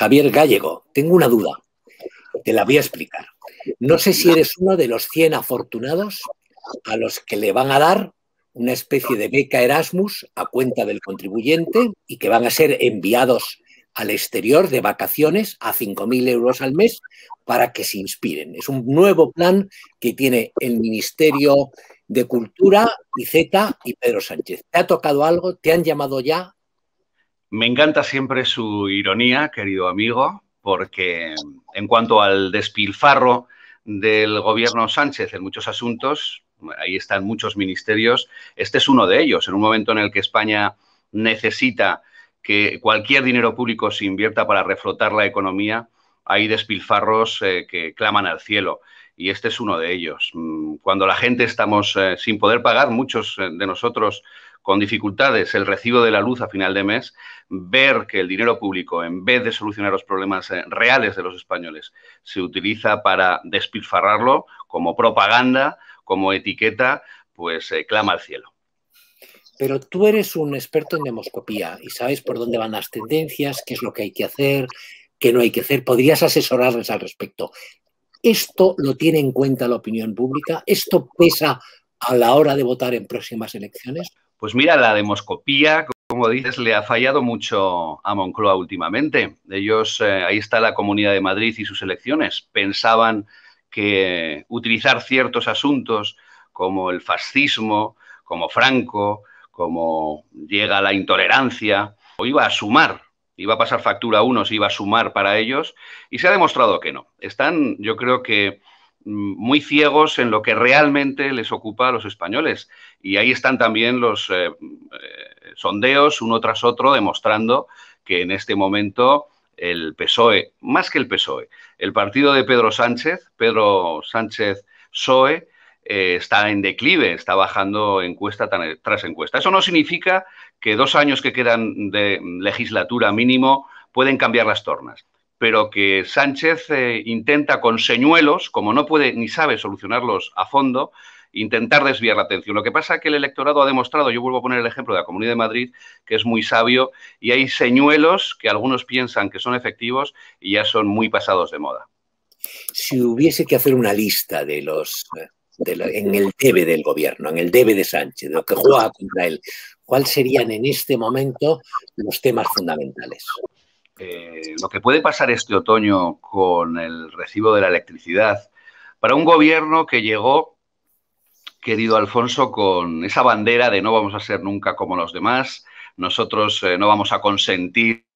Javier Gallego, tengo una duda. Te la voy a explicar. No sé si eres uno de los 100 afortunados a los que le van a dar una especie de beca Erasmus a cuenta del contribuyente y que van a ser enviados al exterior de vacaciones a 5.000 euros al mes para que se inspiren. Es un nuevo plan que tiene el Ministerio de Cultura, IZ y Pedro Sánchez. ¿Te ha tocado algo? ¿Te han llamado ya? Me encanta siempre su ironía, querido amigo, porque en cuanto al despilfarro del gobierno Sánchez en muchos asuntos, ahí están muchos ministerios, este es uno de ellos. En un momento en el que España necesita que cualquier dinero público se invierta para reflotar la economía, hay despilfarros eh, que claman al cielo. Y este es uno de ellos. Mm, cuando la gente estamos eh, sin poder pagar, muchos eh, de nosotros con dificultades el recibo de la luz a final de mes, ver que el dinero público, en vez de solucionar los problemas eh, reales de los españoles, se utiliza para despilfarrarlo como propaganda, como etiqueta, pues eh, clama al cielo. Pero tú eres un experto en demoscopía y sabes por dónde van las tendencias, qué es lo que hay que hacer, qué no hay que hacer. Podrías asesorarles al respecto. ¿Esto lo tiene en cuenta la opinión pública? ¿Esto pesa a la hora de votar en próximas elecciones? Pues mira, la demoscopía, como dices, le ha fallado mucho a Moncloa últimamente. Ellos, eh, ahí está la Comunidad de Madrid y sus elecciones. Pensaban que utilizar ciertos asuntos como el fascismo, como Franco, como llega la intolerancia, o iba a sumar, iba a pasar factura a unos, iba a sumar para ellos, y se ha demostrado que no. Están, yo creo que Mm, muy ciegos en lo que realmente les ocupa a los españoles. Y ahí están también los eh, eh, sondeos uno tras otro demostrando que en este momento el PSOE, más que el PSOE, el partido de Pedro Sánchez, Pedro Sánchez soe eh, está en declive, está bajando encuesta tras encuesta. Eso no significa que dos años que quedan de legislatura mínimo pueden cambiar las tornas pero que Sánchez eh, intenta con señuelos, como no puede ni sabe solucionarlos a fondo, intentar desviar la atención. Lo que pasa es que el electorado ha demostrado, yo vuelvo a poner el ejemplo de la Comunidad de Madrid, que es muy sabio y hay señuelos que algunos piensan que son efectivos y ya son muy pasados de moda. Si hubiese que hacer una lista de los en el debe del gobierno, en el debe de Sánchez, de lo que juega contra él, ¿cuáles serían en este momento los temas fundamentales? Eh, lo que puede pasar este otoño con el recibo de la electricidad para un gobierno que llegó, querido Alfonso, con esa bandera de no vamos a ser nunca como los demás, nosotros eh, no vamos a consentir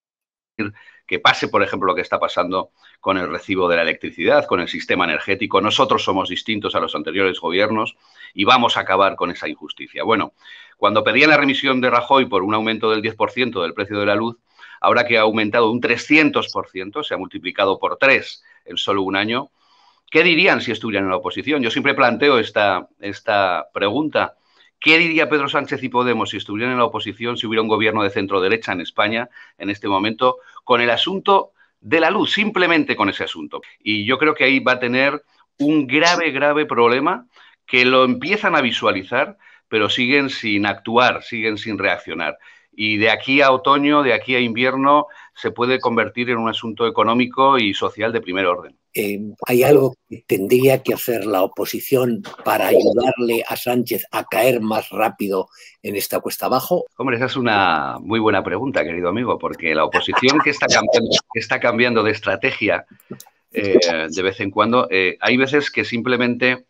que pase, por ejemplo, lo que está pasando con el recibo de la electricidad, con el sistema energético. Nosotros somos distintos a los anteriores gobiernos y vamos a acabar con esa injusticia. Bueno, cuando pedían la remisión de Rajoy por un aumento del 10% del precio de la luz, ahora que ha aumentado un 300%, se ha multiplicado por tres en solo un año, ¿qué dirían si estuvieran en la oposición? Yo siempre planteo esta, esta pregunta. ¿Qué diría Pedro Sánchez y Podemos si estuvieran en la oposición, si hubiera un gobierno de centro derecha en España en este momento, con el asunto de la luz, simplemente con ese asunto? Y yo creo que ahí va a tener un grave, grave problema que lo empiezan a visualizar, pero siguen sin actuar, siguen sin reaccionar y de aquí a otoño, de aquí a invierno, se puede convertir en un asunto económico y social de primer orden. Eh, ¿Hay algo que tendría que hacer la oposición para ayudarle a Sánchez a caer más rápido en esta cuesta abajo? Hombre, esa es una muy buena pregunta, querido amigo, porque la oposición que está cambiando, está cambiando de estrategia eh, de vez en cuando, eh, hay veces que simplemente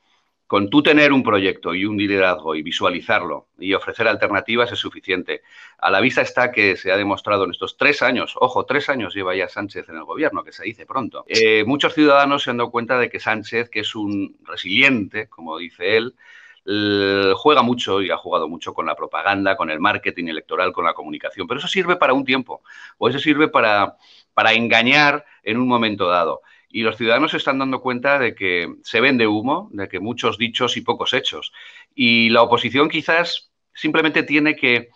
con tú tener un proyecto y un liderazgo y visualizarlo y ofrecer alternativas es suficiente. A la vista está que se ha demostrado en estos tres años, ojo, tres años lleva ya Sánchez en el gobierno, que se dice pronto. Eh, muchos ciudadanos se han dado cuenta de que Sánchez, que es un resiliente, como dice él, juega mucho y ha jugado mucho con la propaganda, con el marketing electoral, con la comunicación, pero eso sirve para un tiempo o eso sirve para engañar en un momento dado y los ciudadanos se están dando cuenta de que se vende humo, de que muchos dichos y pocos hechos. Y la oposición quizás simplemente tiene que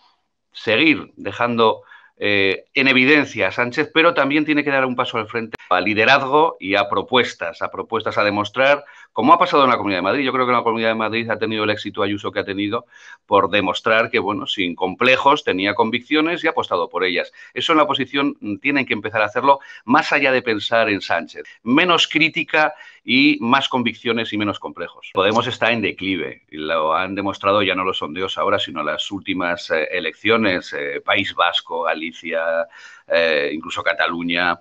seguir dejando eh, en evidencia a Sánchez, pero también tiene que dar un paso al frente a liderazgo y a propuestas, a propuestas a demostrar, como ha pasado en la Comunidad de Madrid. Yo creo que la Comunidad de Madrid ha tenido el éxito Ayuso que ha tenido por demostrar que, bueno, sin complejos tenía convicciones y ha apostado por ellas. Eso en la oposición tienen que empezar a hacerlo más allá de pensar en Sánchez. Menos crítica y más convicciones y menos complejos. Podemos estar en declive, lo han demostrado ya no los sondeos ahora, sino las últimas eh, elecciones, eh, País Vasco, Galicia, eh, incluso Cataluña,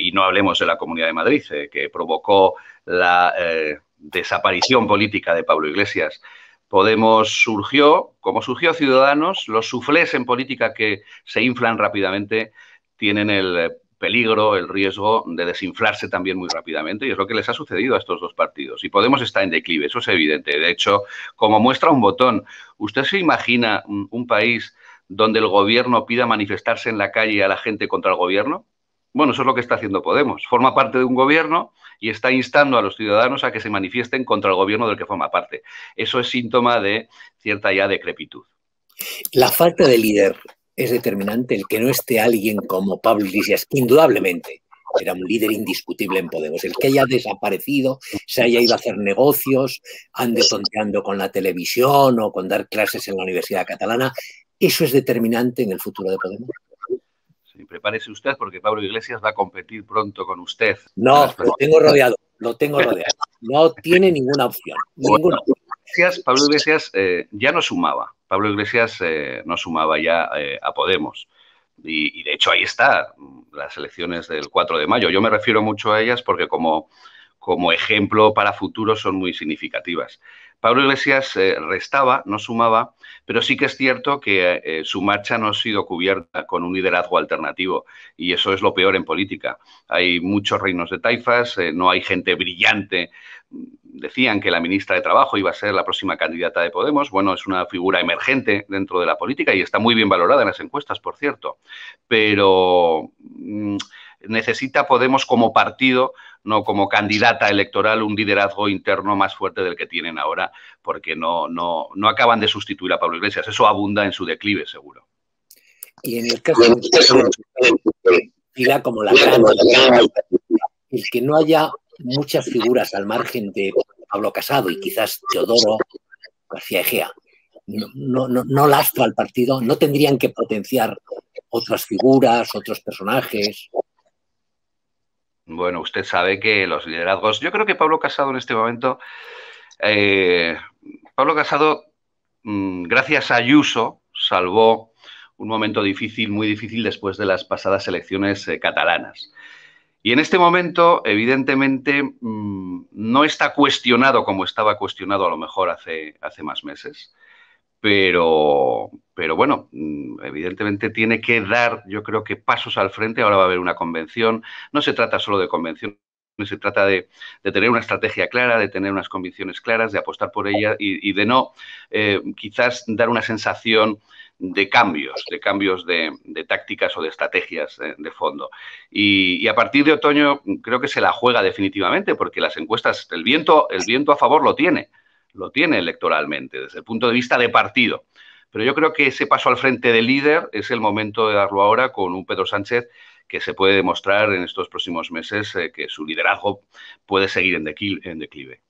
y no hablemos de la Comunidad de Madrid, eh, que provocó la eh, desaparición política de Pablo Iglesias. Podemos surgió, como surgió Ciudadanos, los suflés en política que se inflan rápidamente tienen el eh, peligro, el riesgo de desinflarse también muy rápidamente y es lo que les ha sucedido a estos dos partidos. Y Podemos está en declive, eso es evidente. De hecho, como muestra un botón, ¿usted se imagina un país donde el gobierno pida manifestarse en la calle a la gente contra el gobierno? Bueno, eso es lo que está haciendo Podemos. Forma parte de un gobierno y está instando a los ciudadanos a que se manifiesten contra el gobierno del que forma parte. Eso es síntoma de cierta ya decrepitud. La falta de líder es determinante el que no esté alguien como Pablo Iglesias, indudablemente era un líder indiscutible en Podemos. El que haya desaparecido, se haya ido a hacer negocios, ande tonteando con la televisión o con dar clases en la Universidad Catalana, ¿eso es determinante en el futuro de Podemos? prepárese usted porque Pablo Iglesias va a competir pronto con usted. No, lo tengo rodeado, lo tengo rodeado. No tiene ninguna opción. Pablo Iglesias eh, ya no sumaba. Pablo Iglesias eh, no sumaba ya eh, a Podemos. Y, de hecho ahí está, las elecciones del 4 de mayo. Yo me refiero mucho a ellas porque como, como ejemplo para futuro son muy significativas. Pablo Iglesias eh, restaba, no sumaba, pero sí que es cierto que eh, eh, su marcha no ha sido cubierta con un liderazgo alternativo y eso es lo peor en política. Hay muchos reinos de taifas, no hay gente brillante. Decían que la ministra de Trabajo iba a ser la próxima candidata de Podemos. Bueno, es una figura emergente dentro de la política y está muy bien valorada en las encuestas, por cierto. Pero... Mm, necesita Podemos como partido no como candidata electoral un liderazgo interno más fuerte del que tienen ahora, porque no, no, acaban de sustituir a Pablo Iglesias. Eso abunda en su declive, seguro. Y en el caso de como la el que no haya muchas figuras al margen de Pablo Casado y quizás Teodoro García Egea, no, no, no lastra al partido, no tendrían que potenciar otras figuras, otros personajes. Bueno, usted sabe que los liderazgos. Yo creo que Pablo Casado en este momento. Eh, Pablo Casado, mm, gracias a Ayuso, salvó un momento difícil, muy difícil después de las pasadas elecciones eh, catalanas. Y en este momento, evidentemente, mm, no está cuestionado como estaba cuestionado a lo mejor hace más meses pero, pero bueno, mm, evidentemente tiene que dar, yo creo que pasos al frente. Ahora va a haber una convención. No se trata solo de convención, se trata de, tener una estrategia clara, de tener unas convicciones claras, de apostar por ella y, de no eh, quizás dar una sensación de cambios, de cambios de, tácticas o de estrategias eh, de, fondo. Y, y, a partir de otoño mm, creo que se la juega definitivamente, porque las encuestas, el viento, el viento a favor lo tiene lo tiene electoralmente, desde el punto de vista de partido. Pero yo creo que ese paso al frente de líder es el momento de darlo ahora con un Pedro Sánchez que se puede demostrar en estos próximos meses eh, que su liderazgo puede seguir en, declive.